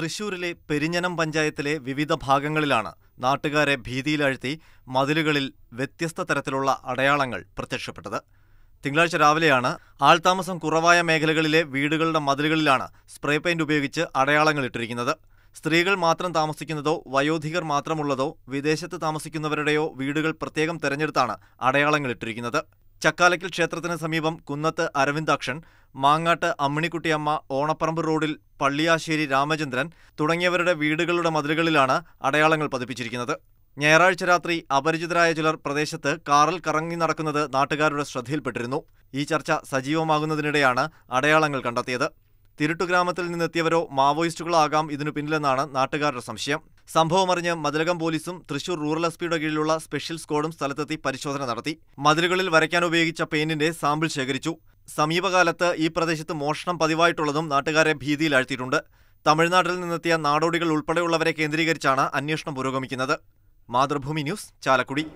തൃശൂരിലെ പെരിഞ്ഞനം പഞ്ചായത്തിലെ വിവിധ ഭാഗങ്ങളിലാണ് നാട്ടുകാരെ ഭീതിയിലാഴ്ത്തി മതിലുകളിൽ വ്യത്യസ്ത തരത്തിലുള്ള അടയാളങ്ങൾ പ്രത്യക്ഷപ്പെട്ടത് തിങ്കളാഴ്ച രാവിലെയാണ് ആൾതാമസം കുറവായ മേഖലകളിലെ വീടുകളുടെ മതിലുകളിലാണ് സ്പ്രേ പെയിന്റ് ഉപയോഗിച്ച് അടയാളങ്ങൾ ഇട്ടിരിക്കുന്നത് സ്ത്രീകൾ മാത്രം താമസിക്കുന്നതോ വയോധികർ മാത്രമുള്ളതോ വിദേശത്ത് താമസിക്കുന്നവരുടെയോ വീടുകൾ പ്രത്യേകം തെരഞ്ഞെടുത്താണ് അടയാളങ്ങൾ ഇട്ടിരിക്കുന്നത് ചക്കാലയ്ക്കൽ ക്ഷേത്രത്തിന് സമീപം കുന്നത്ത് അരവിന്ദാക്ഷൻ മാങ്ങാട്ട് അമ്മിണിക്കുട്ടിയമ്മ ഓണപ്പറമ്പ് റോഡിൽ പള്ളിയാശ്ശേരി രാമചന്ദ്രൻ തുടങ്ങിയവരുടെ വീടുകളുടെ മതിലുകളിലാണ് അടയാളങ്ങൾ പതിപ്പിച്ചിരിക്കുന്നത് ഞായറാഴ്ച രാത്രി അപരിചിതരായ ചിലർ പ്രദേശത്ത് കാറിൽ കറങ്ങി നടക്കുന്നത് നാട്ടുകാരുടെ ശ്രദ്ധയിൽപ്പെട്ടിരുന്നു ഈ ചർച്ച സജീവമാകുന്നതിനിടെയാണ് അടയാളങ്ങൾ കണ്ടെത്തിയത് തിരുട്ടുഗ്രാമത്തിൽ നിന്നെത്തിയവരോ മാവോയിസ്റ്റുകളാകാം ഇതിനു പിന്നിലെന്നാണ് നാട്ടുകാരുടെ സംശയം സംഭവമറിഞ്ഞ് മതിലകം പോലീസും തൃശൂർ റൂറൽ എസ് പിയുടെ കീഴിലുള്ള സ്പെഷ്യൽ സ്ക്വാഡും സ്ഥലത്തെത്തി പരിശോധന നടത്തി മതിലുകളിൽ വരയ്ക്കാൻ ഉപയോഗിച്ച പെയിന്റിന്റെ സാമ്പിൾ ശേഖരിച്ചു സമീപകാലത്ത് ഈ പ്രദേശത്ത് മോഷണം പതിവായിട്ടുള്ളതും നാട്ടുകാരെ ഭീതിയിലാഴ്ത്തിയിട്ടുണ്ട് തമിഴ്നാട്ടിൽ നിന്നെത്തിയ നാടോടികൾ ഉൾപ്പെടെയുള്ളവരെ കേന്ദ്രീകരിച്ചാണ് അന്വേഷണം പുരോഗമിക്കുന്നത് മാതൃഭൂമി ന്യൂസ് ചാലക്കുടി